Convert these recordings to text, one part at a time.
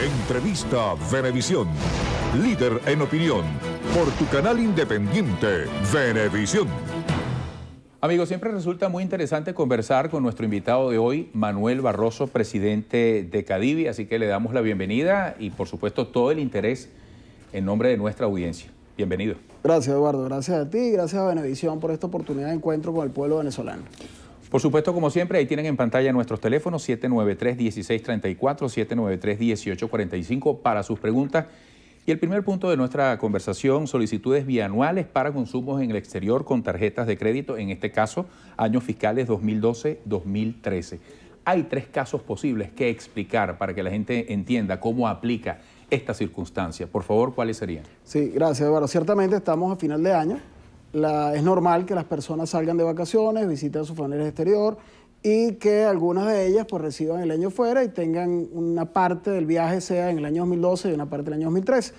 Entrevista Venevisión. Líder en opinión. Por tu canal independiente, Venevisión. Amigos, siempre resulta muy interesante conversar con nuestro invitado de hoy, Manuel Barroso, presidente de Cadivi, así que le damos la bienvenida y por supuesto todo el interés en nombre de nuestra audiencia. Bienvenido. Gracias Eduardo, gracias a ti, gracias a Venevisión por esta oportunidad de encuentro con el pueblo venezolano. Por supuesto, como siempre, ahí tienen en pantalla nuestros teléfonos 793-1634, 793-1845 para sus preguntas. Y el primer punto de nuestra conversación, solicitudes bianuales para consumos en el exterior con tarjetas de crédito, en este caso, años fiscales 2012-2013. Hay tres casos posibles que explicar para que la gente entienda cómo aplica esta circunstancia. Por favor, ¿cuáles serían? Sí, gracias, Eduardo. Ciertamente estamos a final de año es normal que las personas salgan de vacaciones, visiten su sus exterior y que algunas de ellas pues reciban el año fuera y tengan una parte del viaje sea en el año 2012 y una parte en el año 2013.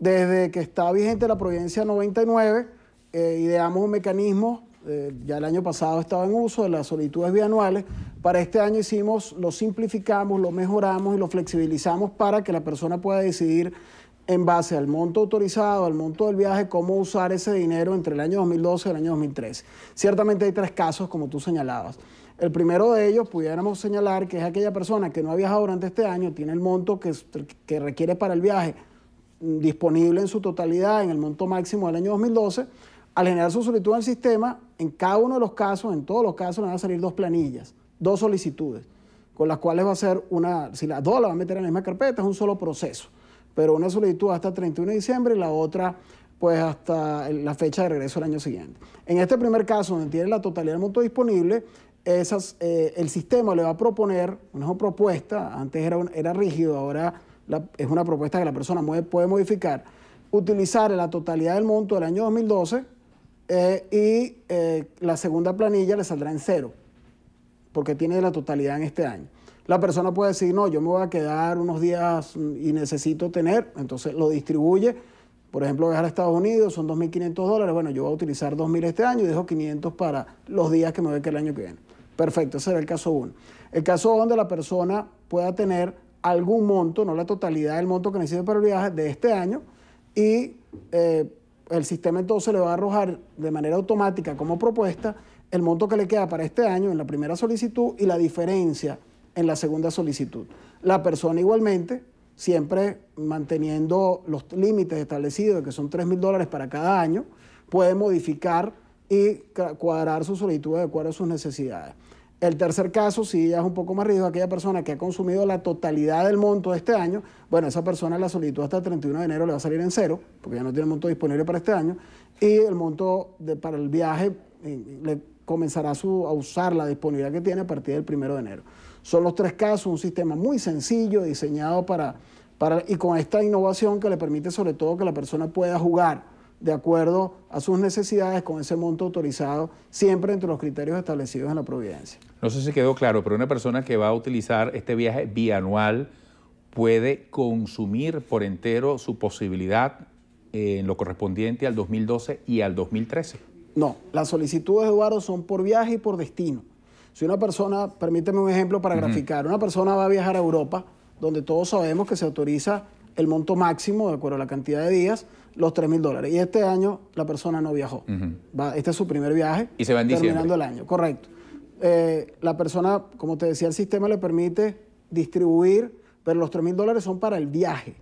Desde que está vigente la Providencia 99, eh, ideamos un mecanismo, eh, ya el año pasado estaba en uso, de las solicitudes bianuales. Para este año hicimos, lo simplificamos, lo mejoramos y lo flexibilizamos para que la persona pueda decidir en base al monto autorizado, al monto del viaje, cómo usar ese dinero entre el año 2012 y el año 2013. Ciertamente hay tres casos, como tú señalabas. El primero de ellos pudiéramos señalar que es aquella persona que no ha viajado durante este año, tiene el monto que, requiere para el viaje mm, disponible en su totalidad, en el monto máximo del año 2012. Al generar su solicitud al sistema, en cada uno de los casos, en todos los casos, le van a salir dos planillas, dos solicitudes, con las cuales va a ser una, si las dos las va a meter en la misma carpeta, es un solo proceso pero una solicitud hasta 31 de diciembre y la otra pues hasta la fecha de regreso del año siguiente. En este primer caso, donde tiene la totalidad del monto disponible, eh, el sistema le va a proponer una propuesta, antes era, era rígido, ahora es una propuesta que la persona puede modificar, utilizar la totalidad del monto del año 2012 eh, y eh, la segunda planilla le saldrá en cero, porque tiene la totalidad en este año. La persona puede decir, no, yo me voy a quedar unos días mm, y necesito tener, entonces lo distribuye. Por ejemplo, voy a Estados Unidos son 2.500 dólares. Bueno, yo voy a utilizar 2.000 este año y dejo 500 para los días que me voy que el año que viene. Perfecto, ese era el caso 1. El caso donde la persona pueda tener algún monto, no la totalidad del monto que necesita para el viaje de este año, y eh, el sistema entonces le va a arrojar de manera automática como propuesta el monto que le queda para este año en la primera solicitud y la diferencia en la segunda solicitud. La persona igualmente, siempre manteniendo los límites establecidos, que son 3 mil dólares para cada año, puede modificar y cuadrar su solicitud de acuerdo a sus necesidades. El tercer caso, si ya es un poco más rígido, aquella persona que ha consumido la totalidad del monto de este año, bueno, esa persona la solicitud hasta el 31 de enero le va a salir en cero, porque ya no tiene el monto disponible para este año, y el monto de, para el viaje eh, le comenzará a usar la disponibilidad que tiene a partir del 1 de enero. Son los tres casos, un sistema muy sencillo, diseñado para, para, y con esta innovación que le permite sobre todo que la persona pueda jugar de acuerdo a sus necesidades con ese monto autorizado, siempre entre los criterios establecidos en la providencia. No sé si quedó claro, pero una persona que va a utilizar este viaje bianual puede consumir por entero su posibilidad en lo correspondiente al 2012 y al 2013. No, las solicitudes, de Eduardo, son por viaje y por destino. Si una persona, permíteme un ejemplo para graficar, una persona va a viajar a Europa, donde todos sabemos que se autoriza el monto máximo, de acuerdo a la cantidad de días, los 3 mil dólares. Y este año la persona no viajó. este es su primer viaje. Y se va en Terminando el año, correcto. Eh, la persona, como te decía, el sistema le permite distribuir, pero los 3 mil dólares son para el viaje,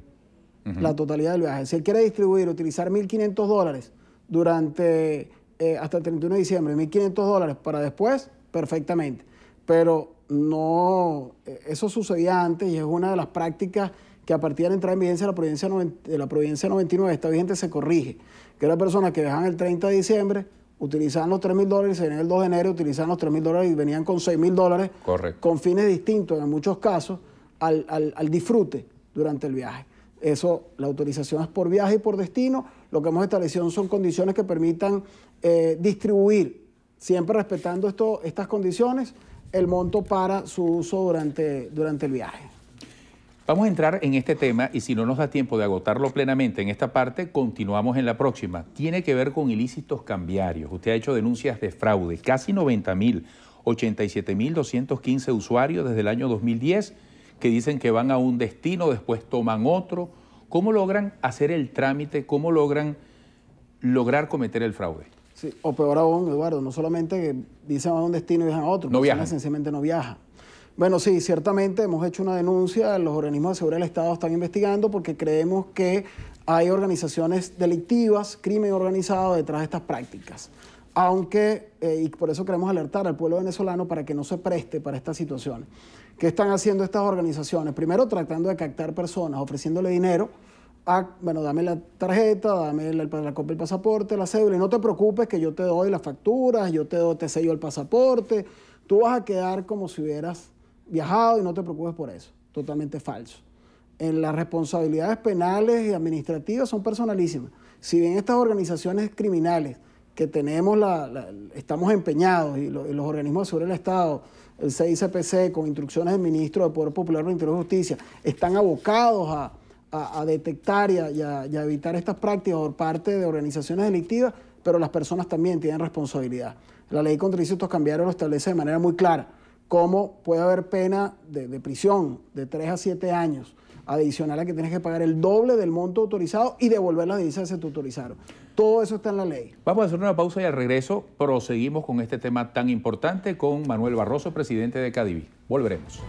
la totalidad del viaje. Si él quiere distribuir, utilizar 1.500 dólares durante eh, hasta el 31 de diciembre, 1.500 dólares para después, perfectamente. Pero no, eso sucedía antes y es una de las prácticas que a partir de la entrada en vigencia de la providencia, de la providencia 99 está vigente se corrige. Que las personas que dejaban el 30 de diciembre, utilizaban los 3 mil dólares, se venían el 2 de enero, utilizaban los 3 mil dólares y venían con 6 mil dólares. Correcto. Con fines distintos, en muchos casos, al, disfrute durante el viaje. Eso, la autorización es por viaje y por destino. Lo que hemos establecido son condiciones que permitan eh, distribuir siempre respetando esto, estas condiciones, el monto para su uso durante, durante el viaje. Vamos a entrar en este tema y si no nos da tiempo de agotarlo plenamente en esta parte, continuamos en la próxima. Tiene que ver con ilícitos cambiarios. Usted ha hecho denuncias de fraude, casi 90 mil, 87 mil 215 usuarios desde el año 2010 que dicen que van a un destino, después toman otro. ¿Cómo logran hacer el trámite? ¿Cómo logran lograr cometer el fraude? o peor aún, Eduardo, no solamente que dicen a un destino y viajan a otro, no viajan. sencillamente no viaja Bueno, sí, ciertamente hemos hecho una denuncia, los organismos de seguridad del Estado están investigando porque creemos que hay organizaciones delictivas, crimen organizado detrás de estas prácticas. Aunque, eh, y por eso queremos alertar al pueblo venezolano para que no se preste para estas situaciones. ¿Qué están haciendo estas organizaciones? Primero tratando de captar personas, ofreciéndole dinero Ah, bueno, dame la tarjeta, dame la, la, copia del pasaporte, la cédula, y no te preocupes que yo te doy las facturas, yo te, doy, te sello el pasaporte, tú vas a quedar como si hubieras viajado y no te preocupes por eso. Totalmente falso. En las responsabilidades penales y administrativas son personalísimas. Si bien estas organizaciones criminales que tenemos, la, estamos empeñados y, los organismos sobre el Estado, el CICPC, con instrucciones del ministro de Poder Popular, Interior y Justicia, están abocados a, a, detectar y a, evitar estas prácticas por parte de organizaciones delictivas, pero las personas también tienen responsabilidad. La ley contra ilícitos cambiaron lo establece de manera muy clara, cómo puede haber pena de, prisión de 3 a 7 años, adicional a que tienes que pagar el doble del monto autorizado y devolver la divisa que se te autorizaron. Todo eso está en la ley. Vamos a hacer una pausa y al regreso proseguimos con este tema tan importante con Manuel Barroso, presidente de Cadivi. Volveremos.